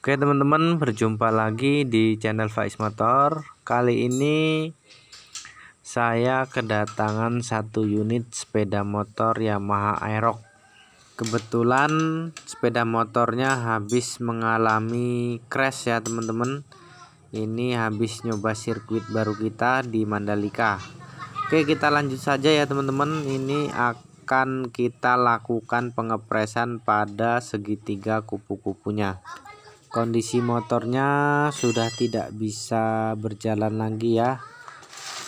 Oke teman-teman berjumpa lagi di channel Faiz Motor Kali ini saya kedatangan satu unit sepeda motor Yamaha Aerox Kebetulan sepeda motornya habis mengalami crash ya teman-teman Ini habis nyoba sirkuit baru kita di Mandalika Oke kita lanjut saja ya teman-teman Ini akan kita lakukan pengepresan pada segitiga kupu-kupunya kondisi motornya sudah tidak bisa berjalan lagi ya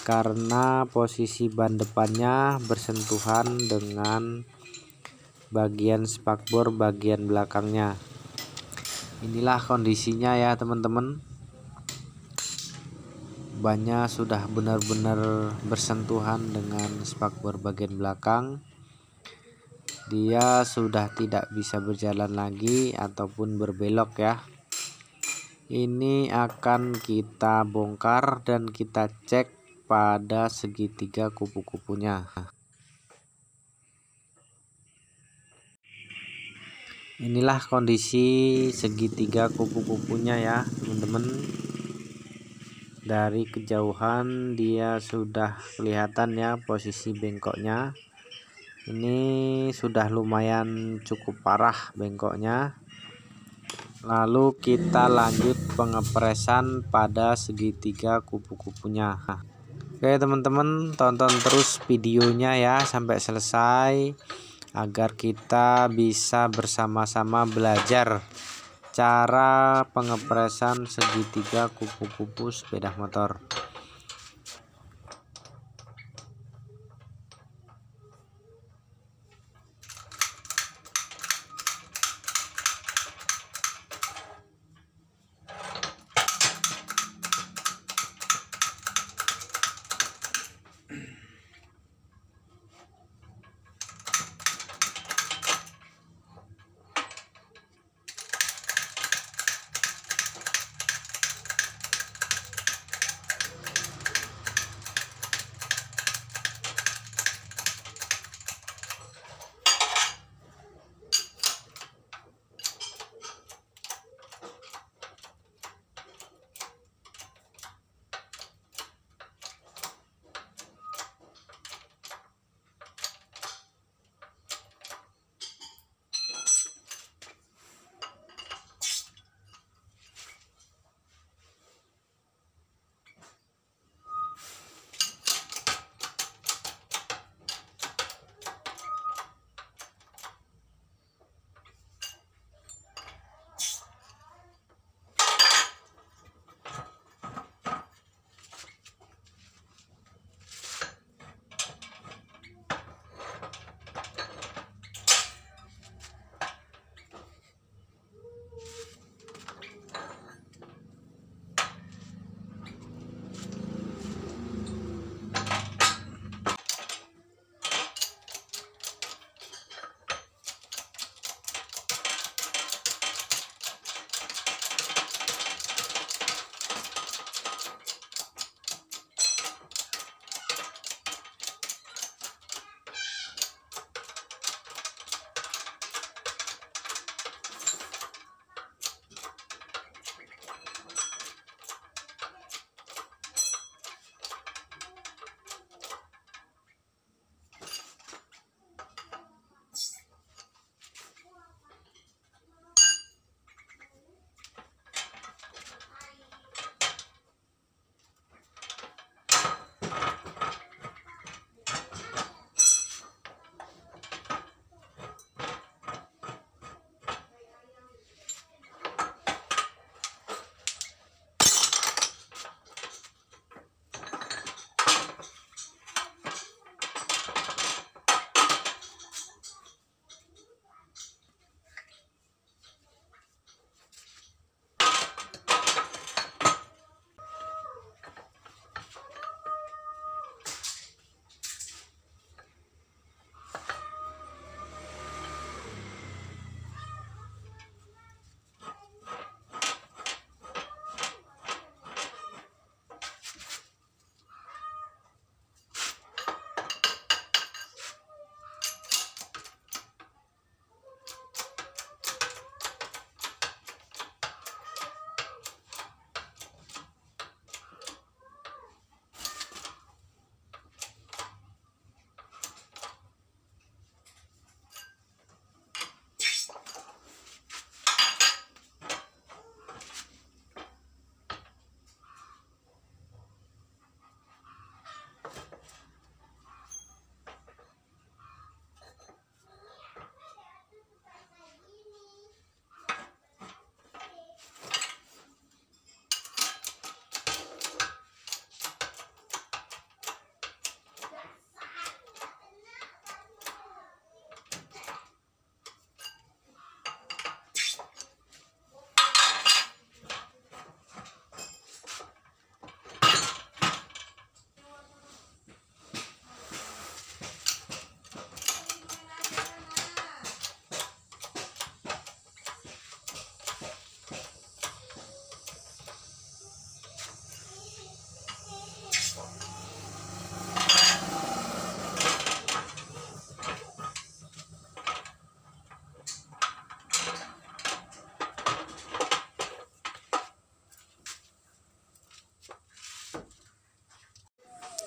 karena posisi ban depannya bersentuhan dengan bagian spakbor bagian belakangnya inilah kondisinya ya teman-teman bannya sudah benar-benar bersentuhan dengan spakbor bagian belakang dia sudah tidak bisa berjalan lagi ataupun berbelok ya ini akan kita bongkar dan kita cek pada segitiga kupu-kupunya inilah kondisi segitiga kupu-kupunya ya teman-teman dari kejauhan dia sudah kelihatan ya posisi bengkoknya ini sudah lumayan cukup parah bengkoknya lalu kita lanjut pengepresan pada segitiga kupu-kupunya oke teman-teman tonton terus videonya ya sampai selesai agar kita bisa bersama-sama belajar cara pengepresan segitiga kupu-kupu sepeda motor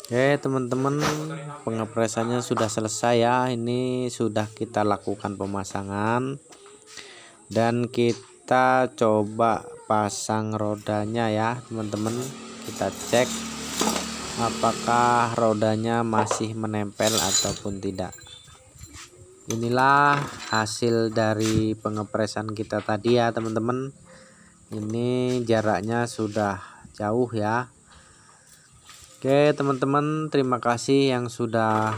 Oke teman-teman pengepresannya sudah selesai ya ini sudah kita lakukan pemasangan dan kita coba pasang rodanya ya teman-teman kita cek apakah rodanya masih menempel ataupun tidak inilah hasil dari pengepresan kita tadi ya teman-teman ini jaraknya sudah jauh ya Oke teman-teman terima kasih yang sudah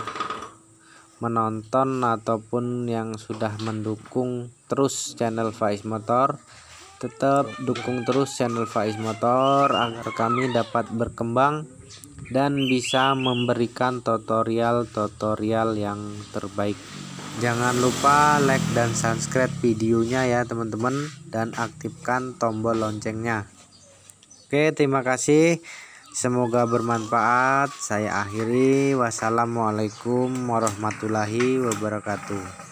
menonton ataupun yang sudah mendukung terus channel Faiz Motor tetap dukung terus channel Faiz Motor agar kami dapat berkembang dan bisa memberikan tutorial-tutorial yang terbaik jangan lupa like dan subscribe videonya ya teman-teman dan aktifkan tombol loncengnya Oke terima kasih Semoga bermanfaat. Saya akhiri. Wassalamualaikum warahmatullahi wabarakatuh.